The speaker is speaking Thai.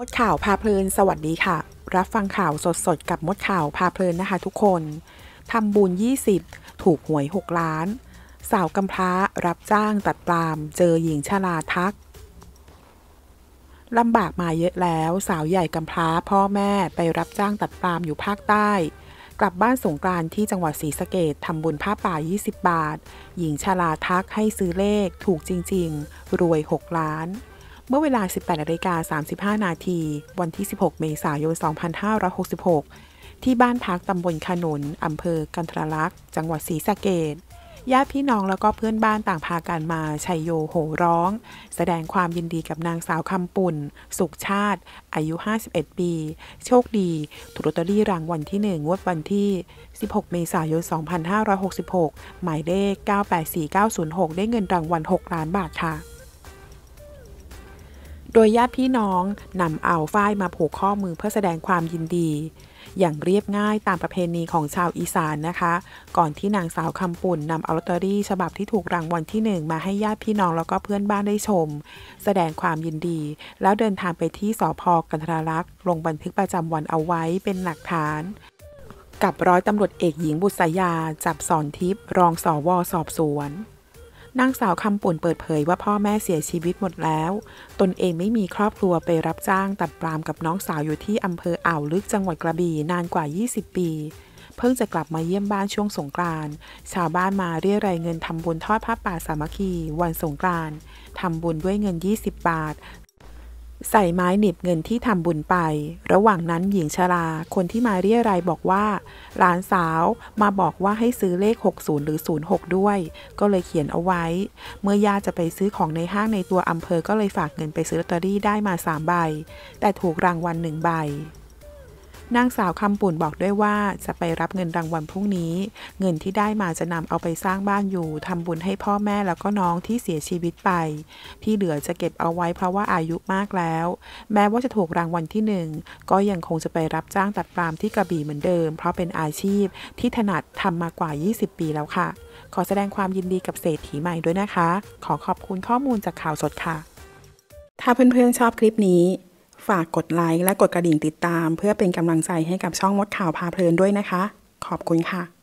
มดข่าวพาเพลินสวัสดีค่ะ รับฟังข่าวสดๆ กับมดข่าวพาเพลินนะคะทุกคนทำบุญ 20 ถูกหวย 6 ล้าน สาวกำพร้ารับจ้างตัดปลาม เจอหญิงชราทักลำบากมาเยอะแล้ว สาวใหญ่กำพร้าพ่อแม่ไปรับจ้างตัดปลาม อยู่ภาคใต้ กลับบ้านสงกรานที่จังหวัดศรีสะเกดทำบุญผ้าป่า20 บาท หญิงชราทักให้ซื้อเลขถูกจริงๆรวย6ล้านเมื่อเวลา 18นาฬิกา35 นาที วันที่ 16 เมษายน 2566 ที่บ้านพักตำบลขนุนอำเภอ กันทรลักษ์ จังหวัดศรีสะเกดญาติพี่น้องแล้วก็เพื่อนบ้านต่างพากันมาชัยโยโห่ร้อง แสดงความยินดีกับนางสาวคำปุ่น สุขชาติ อายุ 51 ปี โชคดีถูกลอตเตอรี่รางวัลที่ 1 งวดวันที่ 16 เมษายน 2566 หมายเลข 984906 ได้เงินรางวัล 6 ล้านบาท ค่ะโดยญาติพี่น้องนำเอาฝ้ายมาผูกข้อมือเพื่อแสดงความยินดี อย่างเรียบง่ายตามประเพณีของชาวอีสานนะคะ ก่อนที่นางสาวคำปุ่นนำเอาลอตเตอรี่ฉบับที่ถูกรางวัลที่หนึ่งมาให้ญาติพี่น้องแล้วก็เพื่อนบ้านได้ชม แสดงความยินดี แล้วเดินทางไปที่สพกันทรารักษ์ ลงบันทึกประจำวันเอาไว้เป็นหลักฐาน กับร้อยตำรวจเอกหญิงบุษยา จับสอนทิพย์รองสอวอสอบสวนนางสาวคำปุ่นเปิดเผยว่าพ่อแม่เสียชีวิตหมดแล้ว ตนเองไม่มีครอบครัวไปรับจ้างตัดปลามกับน้องสาวอยู่ที่อำเภออ่าวลึกจังหวัดกระบี่นานกว่า 20 ปี เพิ่งจะกลับมาเยี่ยมบ้านช่วงสงกรานชาวบ้านมาเรียรายเงินทำบุญทอดผ้าป่าสามัคคีวันสงกรานทำบุญด้วยเงิน 20 บาทใส่ไม้หนีบเงินที่ทำบุญไป ระหว่างนั้นหญิงชราคนที่มาเรียรายบอกว่าหลานสาวมาบอกว่าให้ซื้อเลข 60 หรือ 06 ด้วย ก็เลยเขียนเอาไว้ เมื่อยาจะไปซื้อของในห้างในตัวอำเภอก็เลยฝากเงินไปซื้อลอตเตอรี่ได้มา3ใบ แต่ถูกรางวัลหนึ่งใบนางสาวคำปุ่นบอกด้วยว่า จะไปรับเงินรางวัลพรุ่งนี้ เงินที่ได้มาจะนำเอาไปสร้างบ้านอยู่ทำบุญให้พ่อแม่แล้วก็น้องที่เสียชีวิตไป ที่เหลือจะเก็บเอาไว้เพราะว่าอายุมากแล้ว แม้ว่าจะถูกรางวัลที่หนึ่งก็ยังคงจะไปรับจ้างตัดปลามที่กระบี่เหมือนเดิม เพราะเป็นอาชีพที่ถนัดทำมากว่า 20 ปีแล้วค่ะ ขอแสดงความยินดีกับเศรษฐีใหม่ด้วยนะคะ ขอขอบคุณข้อมูลจากข่าวสดค่ะ ถ้าเพื่อนๆชอบคลิปนี้ฝากกดไลค์และกดกระดิ่งติดตามเพื่อเป็นกำลังใจให้กับช่องมดข่าวพาเพลินด้วยนะคะ ขอบคุณค่ะ